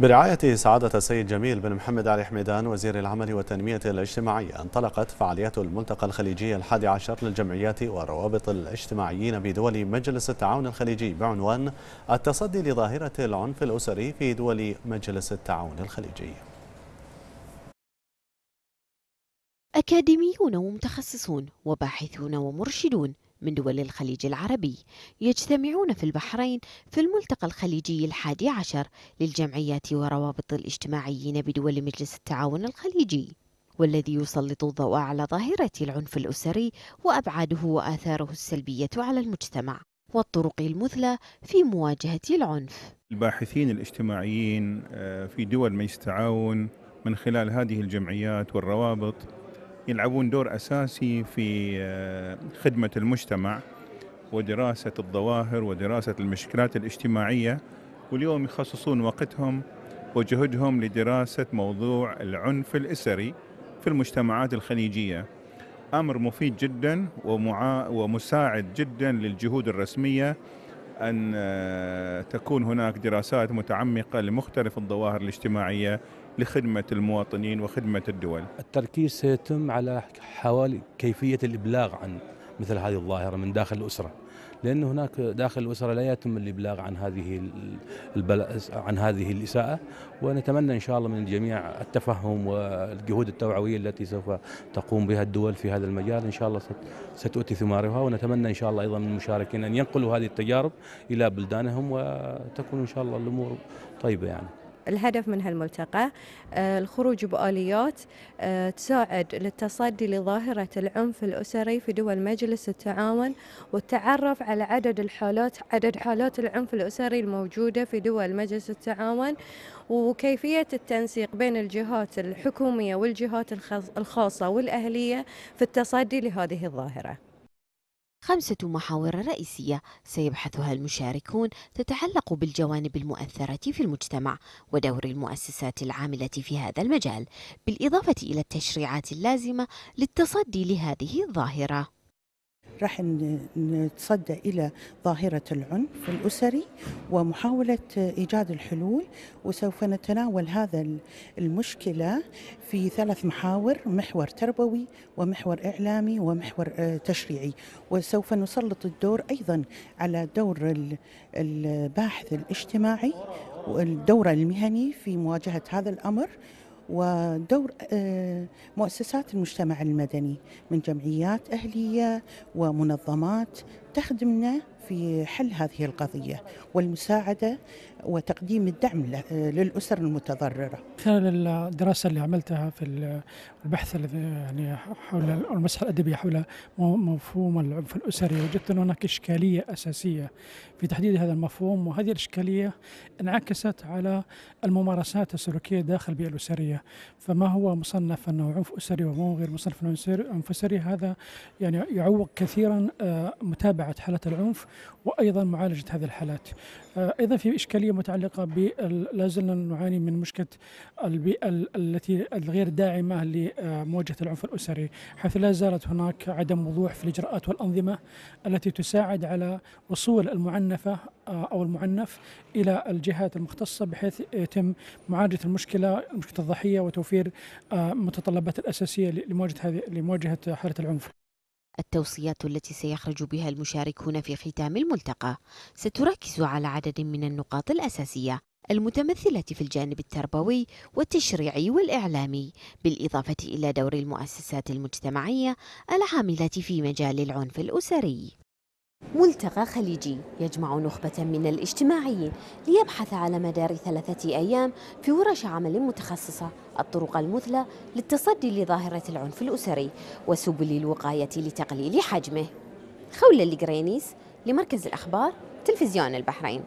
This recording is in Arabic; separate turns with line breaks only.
برعاية سعادة السيد جميل بن محمد علي حميدان وزير العمل والتنمية الاجتماعية انطلقت فعاليات الملتقى الخليجي الحادي عشر للجمعيات والروابط الاجتماعيين بدول مجلس التعاون الخليجي بعنوان التصدي لظاهرة العنف الأسري في دول مجلس التعاون الخليجي
أكاديميون ومتخصصون وباحثون ومرشدون من دول الخليج العربي يجتمعون في البحرين في الملتقى الخليجي الحادي عشر للجمعيات وروابط الاجتماعيين بدول مجلس التعاون الخليجي والذي يسلط الضوء على ظاهرة العنف الأسري وأبعاده وآثاره السلبية على المجتمع والطرق المثلى في مواجهة العنف
الباحثين الاجتماعيين آه، في دول مجلس التعاون من خلال هذه الجمعيات والروابط يلعبون دور اساسي في آه، خدمه المجتمع ودراسه الظواهر ودراسه المشكلات الاجتماعيه واليوم يخصصون وقتهم وجهدهم لدراسه موضوع العنف الاسري في المجتمعات الخليجيه. امر مفيد جدا ومعا ومساعد جدا للجهود الرسميه ان آه، تكون هناك دراسات متعمقه لمختلف الظواهر الاجتماعيه لخدمة المواطنين وخدمة الدول التركيز سيتم على حوالي كيفية الإبلاغ عن مثل هذه الظاهرة من داخل الأسرة لأن هناك داخل
الأسرة لا يتم الإبلاغ عن هذه البل... عن هذه الإساءة ونتمنى إن شاء الله من الجميع التفهم والجهود التوعوية التي سوف تقوم بها الدول في هذا المجال إن شاء الله ستؤتي ثمارها ونتمنى إن شاء الله أيضا من المشاركين أن ينقلوا هذه التجارب إلى بلدانهم وتكون إن شاء الله الأمور طيبة يعني
الهدف من هالملتقى آه، الخروج بآليات آه، تساعد للتصدي لظاهرة العنف الأسري في دول مجلس التعاون والتعرف على عدد الحالات عدد حالات العنف الأسري الموجودة في دول مجلس التعاون وكيفية التنسيق بين الجهات الحكومية والجهات الخاصة والأهلية في التصدي لهذه الظاهرة خمسة محاور رئيسية سيبحثها المشاركون تتعلق بالجوانب المؤثرة في المجتمع ودور المؤسسات العاملة في هذا المجال، بالإضافة إلى التشريعات اللازمة للتصدي
لهذه الظاهرة. راح نتصدى إلى ظاهرة العنف الأسري ومحاولة إيجاد الحلول وسوف نتناول هذا المشكلة في ثلاث محاور محور تربوي ومحور إعلامي ومحور آه، تشريعي وسوف نسلط الدور أيضا على دور الباحث الاجتماعي والدور المهني في مواجهة هذا الأمر ودور آه، مؤسسات المجتمع المدني من جمعيات أهلية ومنظمات تخدمنا في حل هذه القضية والمساعدة وتقديم الدعم للأسر المتضررة
خلال الدراسة اللي عملتها في البحث الذي يعني حول المسح الأدبي حول مفهوم العنف الأسري وجدت أن هناك إشكالية أساسية في تحديد هذا المفهوم وهذه الإشكالية انعكست على الممارسات السلوكية داخل البيئة الأسرية فما هو مصنف أنه عنف أسري وما هو غير مصنف أنه عنف أسري هذا يعني يعوق كثيرا آه، متابعة حالة العنف وايضا معالجه هذه الحالات. آه، ايضا في اشكاليه متعلقه ب لا زلنا نعاني من مشكله البيئه التي الغير داعمه لمواجهه آه، العنف الاسري، حيث لا زالت هناك عدم وضوح في الاجراءات والانظمه التي تساعد على وصول المعنفه آه، او المعنف الى الجهات المختصه بحيث يتم معالجه المشكله مشكله الضحيه وتوفير المتطلبات الاساسيه لمواجهه هذه لمواجهه
حاله العنف. التوصيات التي سيخرج بها المشاركون في ختام الملتقى ستركز على عدد من النقاط الأساسية المتمثلة في الجانب التربوي والتشريعي والإعلامي بالإضافة إلى دور المؤسسات المجتمعية العاملة في مجال العنف الأسري ملتقى خليجي يجمع نخبة من الاجتماعيين ليبحث على مدار ثلاثة أيام في ورش عمل متخصصة الطرق المثلى للتصدي لظاهرة العنف الأسري وسبل الوقاية لتقليل حجمه خولة القرينيس لمركز الأخبار تلفزيون
البحرين